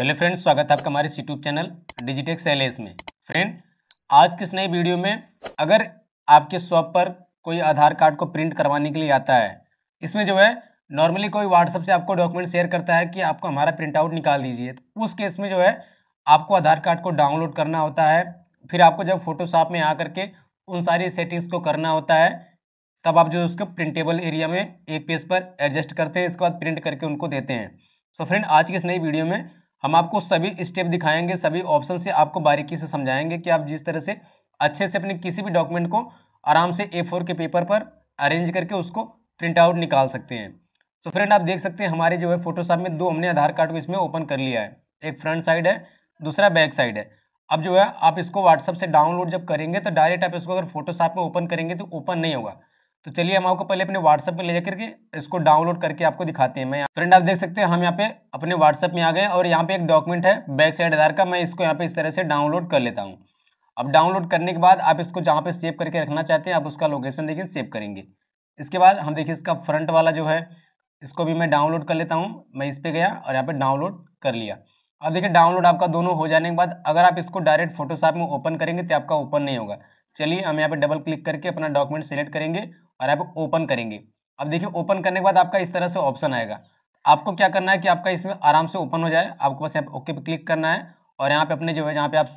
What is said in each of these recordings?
hello friend स्वागत है आपका हमारे यूट्यूब चैनल डिजिटेक्स एल में फ्रेंड आज किस नई वीडियो में अगर आपके शॉप पर कोई आधार कार्ड को प्रिंट करवाने के लिए आता है इसमें जो है नॉर्मली कोई व्हाट्सअप से आपको डॉक्यूमेंट शेयर करता है कि आपको हमारा प्रिंट आउट निकाल दीजिए तो उस केस में जो है आपको आधार कार्ड को डाउनलोड करना होता है फिर आपको जब फोटोशॉप में आ करके उन सारी सेटिंग्स को करना होता है तब आप जो उसको प्रिंटेबल एरिया में एक पेज पर एडजस्ट करते हैं इसके बाद प्रिंट करके उनको देते हैं सो so फ्रेंड आज की इस नई वीडियो में हम आपको सभी स्टेप दिखाएंगे सभी ऑप्शन से आपको बारीकी से समझाएंगे कि आप जिस तरह से अच्छे से अपने किसी भी डॉक्यूमेंट को आराम से ए के पेपर पर अरेंज करके उसको प्रिंट आउट निकाल सकते हैं तो फ्रेंड आप देख सकते हैं हमारे जो है फोटोशॉप में दो हमने आधार कार्ड को इसमें ओपन कर लिया है एक फ्रंट साइड है दूसरा बैक साइड है अब जो है आप इसको व्हाट्सअप से डाउनलोड जब करेंगे तो डायरेक्ट आप इसको अगर फोटोशॉप में ओपन करेंगे तो ओपन नहीं होगा तो चलिए हम आपको पहले अपने व्हाट्सअप पे ले जाकर के इसको डाउनलोड करके आपको दिखाते हैं मैं फ्रेंड आप देख सकते हैं हम यहाँ पे अपने व्हाट्सअप में आ गए और यहाँ पे एक डॉक्यूमेंट है बैक साइड आधार का मैं इसको यहाँ पे इस तरह से डाउनलोड कर लेता हूँ अब डाउनलोड करने के बाद आप इसको जहाँ पे सेव करके रखना चाहते हैं आप उसका लोकेशन देखिए सेव करेंगे इसके बाद हम देखिए इसका फ्रंट वाला जो है इसको भी मैं डाउनलोड कर लेता हूँ मैं इस पर गया और यहाँ पर डाउनलोड कर लिया अब देखिए डाउनलोड आपका दोनों हो जाने के बाद अगर आप इसको डायरेक्ट फोटोशॉप में ओपन करेंगे तो आपका ओपन नहीं होगा चलिए हम यहाँ पे डबल क्लिक करके अपना डॉक्यूमेंट सेलेक्ट करेंगे और आप ओपन करेंगे अब देखिए ओपन करने के बाद आपका इस तरह से ऑप्शन आएगा आपको क्या करना है कि आपका इसमें आराम से ओपन हो जाए आपको बस यहाँ ओके पे क्लिक करना है और यहाँ पे अपने जो है जहाँ पे आप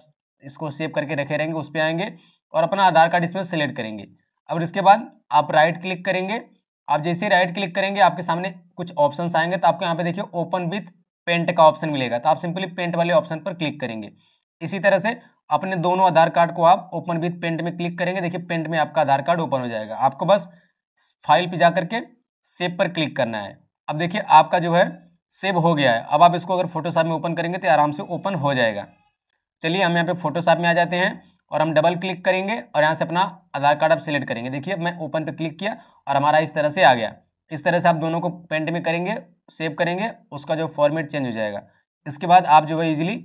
इसको सेव करके रखे रहेंगे उस पर आएंगे और अपना आधार कार्ड इसमें सेलेक्ट करेंगे अब इसके बाद आप राइट क्लिक करेंगे आप जैसे राइट क्लिक करेंगे आपके सामने कुछ ऑप्शन आएंगे तो आपको यहाँ पे देखिए ओपन विथ पेंट का ऑप्शन मिलेगा तो आप सिंपली पेंट वाले ऑप्शन पर क्लिक करेंगे इसी तरह से अपने दोनों आधार कार्ड को आप ओपन विथ पेंट में क्लिक करेंगे देखिए पेंट में आपका आधार कार्ड ओपन हो जाएगा आपको बस फाइल पे जा करके सेव पर क्लिक करना है अब देखिए आपका जो है सेव हो गया है अब आप इसको अगर फोटोशॉप में ओपन करेंगे तो आराम से ओपन हो जाएगा चलिए हम यहाँ पे फोटोशॉप में आ जाते हैं और हम डबल क्लिक करेंगे और यहाँ से अपना आधार कार्ड आप सिलेक्ट करेंगे देखिए मैं ओपन पर क्लिक किया और हमारा इस तरह से आ गया इस तरह से आप दोनों को पेंट में करेंगे सेव करेंगे उसका जो फॉर्मेट चेंज हो जाएगा इसके बाद आप जो है ईजिली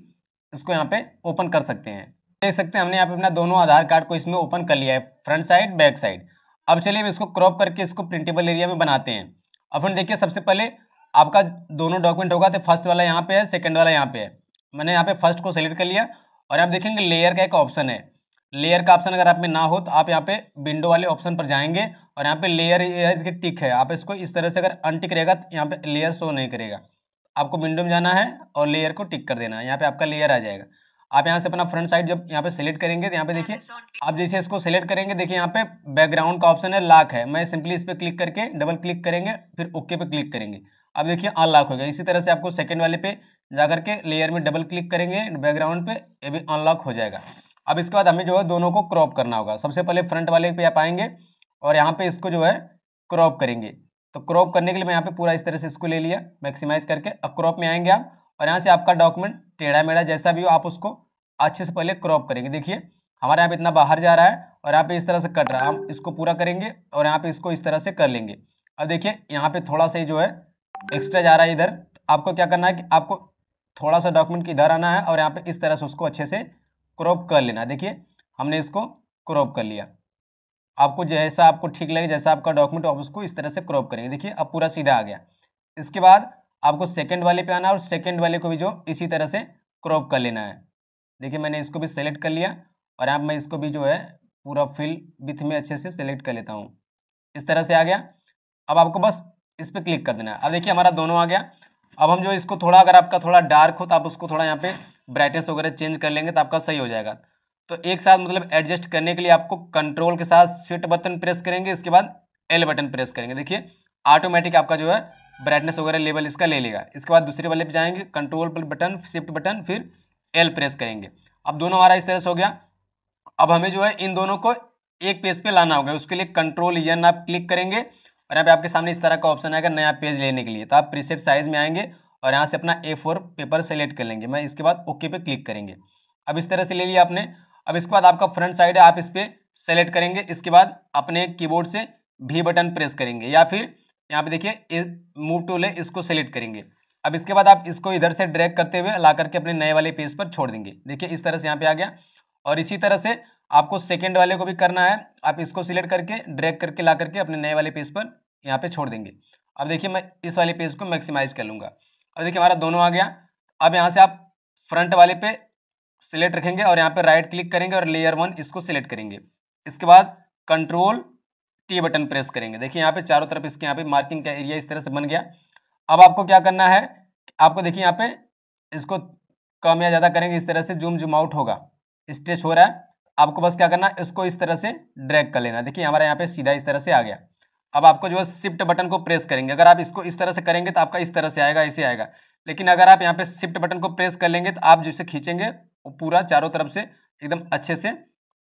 इसको यहाँ पे ओपन कर सकते हैं देख सकते हैं हमने यहाँ पे अपना दोनों आधार कार्ड को इसमें ओपन कर लिया है फ्रंट साइड बैक साइड अब चलिए हम इसको क्रॉप करके इसको प्रिंटेबल एरिया में बनाते हैं अब फ्रेंड देखिए सबसे पहले आपका दोनों डॉक्यूमेंट होगा तो फर्स्ट वाला यहाँ पे है सेकंड वाला यहाँ पे है मैंने यहाँ पे फर्स्ट को सेलेक्ट कर लिया और आप देखेंगे लेयर का एक ऑप्शन है लेयर का ऑप्शन अगर आप में ना हो तो आप यहाँ पे विंडो वाले ऑप्शन पर जाएंगे और यहाँ पे लेयर टिक है आप इसको इस तरह से अगर अनटिक रहेगा तो यहाँ पे लेयर शो नहीं करेगा आपको विंडो में जाना है और लेयर को टिक कर देना है यहाँ पे आपका लेयर आ जाएगा आप यहाँ से अपना फ्रंट साइड जब यहाँ पे सिलेक्ट करेंगे तो यहाँ पे देखिए आप जैसे इसको सेलेक्ट करेंगे देखिए यहाँ पे बैकग्राउंड का ऑप्शन है लाख है मैं सिंपली इस पर क्लिक करके डबल क्लिक करेंगे फिर ओके पे क्लिक करेंगे अब देखिए अनलॉक हो गया इसी तरह से आपको सेकंड वाले पे जा करके लेयर में डबल क्लिक करेंगे बैकग्राउंड पे ये भी अनलॉक हो जाएगा अब इसके बाद हमें जो है दोनों को क्रॉप करना होगा सबसे पहले फ्रंट वाले पे आप आएंगे और यहाँ पे इसको जो है क्रॉप करेंगे तो क्रॉप करने के लिए मैं यहाँ पे पूरा इस तरह से इसको ले लिया मैक्सिमाइज करके अब क्रॉप में आएंगे आप और यहाँ से आपका डॉक्यूमेंट टेढ़ा मेढ़ा जैसा भी हो आप उसको अच्छे से पहले क्रॉप करेंगे देखिए हमारे यहाँ पे इतना बाहर जा रहा है और यहाँ पे इस तरह से कट रहा है हम इसको पूरा करेंगे और यहाँ पे इसको इस तरह से कर लेंगे अब देखिए यहाँ पे थोड़ा सा ही जो है एक्स्ट्रा जा रहा है इधर आपको क्या करना है कि आपको थोड़ा सा डॉक्यूमेंट की इधर आना है और यहाँ पे इस तरह से उसको अच्छे से क्रॉप कर लेना देखिए हमने इसको क्रॉप कर लिया आपको जैसा आपको ठीक लगे जैसा आपका डॉक्यूमेंट आप उसको इस तरह से क्रॉप करेंगे देखिए अब पूरा सीधा आ गया इसके बाद आपको सेकेंड वाले पे आना और सेकेंड वाले को भी जो इसी तरह से क्रॉप कर लेना है देखिए मैंने इसको भी सेलेक्ट कर लिया और अब मैं इसको भी जो है पूरा फिल विथ में अच्छे से सेलेक्ट कर लेता हूँ इस तरह से आ गया अब आपको बस इस पर क्लिक कर देना है अब देखिए हमारा दोनों आ गया अब हम जो इसको थोड़ा अगर आपका थोड़ा डार्क हो तो आप उसको थोड़ा यहाँ पे ब्राइटनेस वगैरह चेंज कर लेंगे तो आपका सही हो जाएगा तो एक साथ मतलब एडजस्ट करने के लिए आपको कंट्रोल के साथ स्विट बटन प्रेस करेंगे इसके बाद एल बटन प्रेस करेंगे देखिए ऑटोमेटिक आपका जो है ब्राइटनेस वगैरह लेवल इसका ले लेगा इसके बाद दूसरे वाले पे जाएंगे कंट्रोल पर बटन शिफ्ट बटन फिर एल प्रेस करेंगे अब दोनों हमारा इस तरह से हो गया अब हमें जो है इन दोनों को एक पेज पे लाना होगा उसके लिए कंट्रोल यन आप क्लिक करेंगे और यहाँ पे आपके सामने इस तरह का ऑप्शन आएगा नया पेज लेने के लिए तो आप प्रीसेट साइज में आएंगे और यहाँ से अपना ए फोर पेपर सेलेक्ट कर लेंगे मैं इसके बाद ओके पे क्लिक करेंगे अब इस तरह से ले लिया आपने अब इसके बाद आपका फ्रंट साइड है आप इस पर सेलेक्ट करेंगे इसके बाद अपने कीबोर्ड से भी बटन प्रेस करेंगे या फिर यहाँ पे देखिए मूव टूल है इसको सेलेक्ट करेंगे अब इसके बाद आप इसको इधर से ड्रैग करते हुए ला करके अपने नए वाले पेज पर छोड़ देंगे देखिए इस तरह से यहाँ पे आ गया और इसी तरह से आपको सेकेंड वाले को भी करना है आप इसको सिलेक्ट करके ड्रैग करके ला करके अपने नए वाले पेज पर यहाँ पे छोड़ देंगे अब देखिए मैं इस वाले पेज को मैक्सिमाइज कर लूँगा अब देखिए हमारा दोनों आ गया अब यहाँ से आप फ्रंट वाले पे सिलेक्ट रखेंगे और यहाँ पर राइट क्लिक करेंगे और लेयर वन इसको सिलेक्ट करेंगे इसके बाद कंट्रोल टी बटन प्रेस करेंगे देखिए यहाँ पे चारों तरफ इसके यहाँ पे मार्किंग का एरिया इस तरह से बन गया अब आपको क्या करना है आपको देखिए यहाँ पे इसको कम या ज़्यादा करेंगे इस तरह से जूम जूम आउट होगा स्ट्रेच हो रहा है आपको बस क्या करना है इसको इस तरह से ड्रैग कर लेना देखिए हमारा यहाँ पे सीधा इस तरह से आ गया अब आपको जो है शिफ्ट बटन को प्रेस करेंगे अगर आप इसको इस तरह से करेंगे तो आपका इस तरह से आएगा ऐसे आएगा लेकिन अगर आप यहाँ पे शिफ्ट बटन को प्रेस कर लेंगे तो आप जिसे खींचेंगे वो पूरा चारों तरफ से एकदम अच्छे से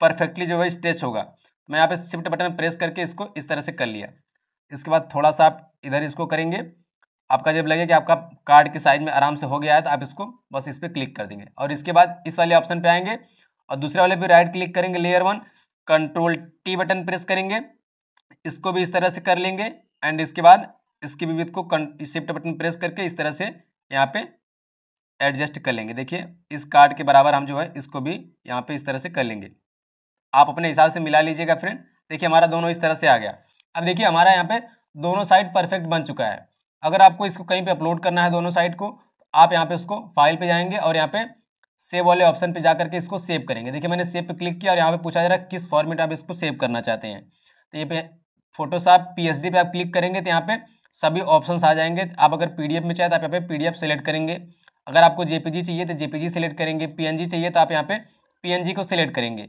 परफेक्टली जो है स्ट्रेच होगा मैं यहाँ पे शिफ्ट बटन प्रेस करके इसको इस तरह से कर लिया इसके बाद थोड़ा सा आप इधर इसको करेंगे आपका जब लगे कि आपका कार्ड के साइज में आराम से हो गया है तो आप इसको बस इस पर क्लिक कर देंगे और इसके बाद इस वाले ऑप्शन पे आएंगे और दूसरे वाले पे राइट क्लिक करेंगे layer one control T button press करेंगे इसको भी इस तरह से कर लेंगे एंड इसके बाद इसकी विविध को शिफ्ट बटन प्रेस करके इस तरह से यहाँ पे एडजस्ट कर लेंगे देखिए इस कार्ड के बराबर हम जो है इसको भी यहाँ पे इस तरह से कर लेंगे आप अपने हिसाब से मिला लीजिएगा फ्रेंड देखिए हमारा दोनों इस तरह से आ गया अब देखिए हमारा यहाँ पे दोनों साइड परफेक्ट बन चुका है अगर आपको इसको कहीं पे अपलोड करना है दोनों साइड को आप यहाँ पे उसको फाइल पे जाएंगे और यहाँ पे सेव वाले ऑप्शन पे जा करके इसको सेव करेंगे देखिए मैंने सेव पे क्लिक किया और यहाँ पे पूछा जा रहा है किस फॉर्मेट आप इसको सेव करना चाहते हैं तो ये पे फोटोशॉप पी पे आप क्लिक करेंगे तो यहाँ पे सभी ऑप्शन आ जाएंगे आप अगर पी में चाहे तो आप यहाँ पे पी सेलेक्ट करेंगे अगर आपको जी चाहिए तो जी सेलेक्ट करेंगे जी चाहिए तो आप यहाँ पे जी को सिलेक्ट करेंगे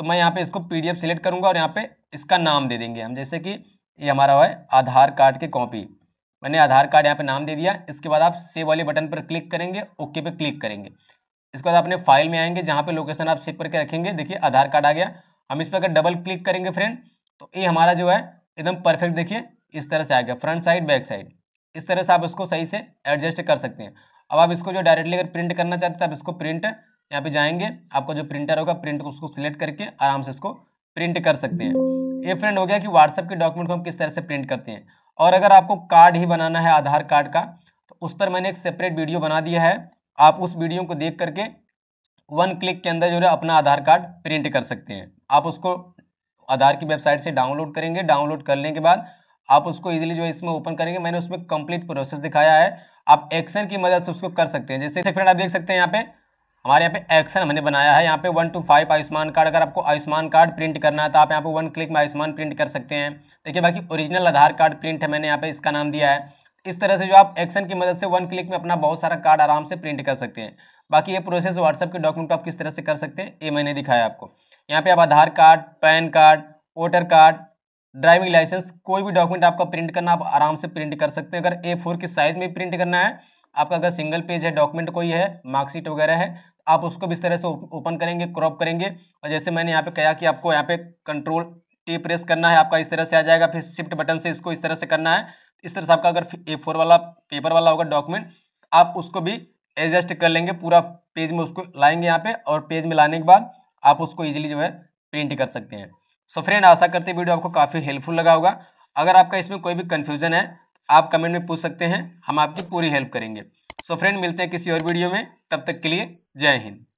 तो मैं यहाँ पे इसको पीडीएफ सिलेक्ट करूँगा और यहाँ पे इसका नाम दे देंगे हम जैसे कि ये हमारा हुआ है आधार कार्ड की कॉपी मैंने आधार कार्ड यहाँ पे नाम दे दिया इसके बाद आप सेव वाले बटन पर क्लिक करेंगे ओके पे क्लिक करेंगे इसके बाद अपने फाइल में आएंगे जहाँ पे लोकेशन आप सेव करके रखेंगे देखिए आधार कार्ड आ गया हम इस पर अगर डबल क्लिक करेंगे फ्रेंड तो ये हमारा जो है एकदम परफेक्ट देखिए इस तरह से आ गया फ्रंट साइड बैक साइड इस तरह से आप इसको सही से एडजस्ट कर सकते हैं अब आप इसको जो डायरेक्टली अगर प्रिंट करना चाहते हैं तो आप इसको प्रिंट यहाँ पे जाएंगे आपका जो प्रिंटर होगा प्रिंट उसको सिलेक्ट करके आराम से इसको प्रिंट कर सकते हैं ये फ्रेंड हो गया कि व्हाट्सएप के डॉक्यूमेंट को हम किस तरह से प्रिंट करते हैं और अगर आपको कार्ड ही बनाना है आधार कार्ड का तो उस पर मैंने एक सेपरेट वीडियो बना दिया है आप उस वीडियो को देख करके वन क्लिक के अंदर जो है अपना आधार कार्ड प्रिंट कर सकते हैं आप उसको आधार की वेबसाइट से डाउनलोड करेंगे डाउनलोड करने के बाद आप उसको इजीली जो है इसमें ओपन करेंगे मैंने उसमें कंप्लीट प्रोसेस दिखाया है आप एक्शन की मदद से उसको कर सकते हैं जैसे फ्रेंड आप देख सकते हैं यहाँ पे हमारे यहाँ पे एक्शन हमने बनाया है यहाँ पे one two five Ayushman card अगर आपको आयुष्मान कार्ड प्रिंट करना है तो आप यहाँ पे वन क्लिक में आयुष्मान प्रिंट कर सकते हैं देखिए बाकी ओरिजिनल आधार कार्ड प्रिंट है मैंने यहाँ पे इसका नाम दिया है इस तरह से जो आप एक्शन की मदद से वन क्लिक में अपना बहुत सारा कार्ड आराम से प्रिंट कर सकते हैं बाकी ये प्रोसेस व्हाट्सअप के डॉक्यूमेंट आप किस तरह से कर सकते हैं ये मैंने दिखाया आपको यहाँ पे आप Aadhaar card PAN card voter card driving licence कोई भी डॉक्यूमेंट आपका प्रिंट करना आप आराम से प्रिंट कर सकते हैं अगर ए फोर की साइज़ में प्रिंट करना है आपका अगर सिंगल पेज है डॉक्यूमेंट कोई है मार्कशीट वगैरह है आप उसको भी इस तरह से ओपन करेंगे क्रॉप करेंगे और जैसे मैंने यहाँ पे कहा कि आपको यहाँ पे कंट्रोल टी प्रेस करना है आपका इस तरह से आ जाएगा फिर शिफ्ट बटन से इसको इस तरह से करना है इस तरह से आपका अगर ए फोर वाला पेपर वाला होगा डॉक्यूमेंट आप उसको भी एडजस्ट कर लेंगे पूरा पेज में उसको लाएंगे यहाँ पे और पेज में लाने के बाद आप उसको ईजिली जो है प्रिंट कर सकते हैं सो so फ्रेंड आशा करते वीडियो आपको काफ़ी हेल्पफुल लगा होगा अगर आपका इसमें कोई भी कन्फ्यूजन है आप कमेंट में पूछ सकते हैं हम आपकी पूरी हेल्प करेंगे सो so फ्रेंड मिलते हैं किसी और वीडियो में तब तक के लिए जय हिंद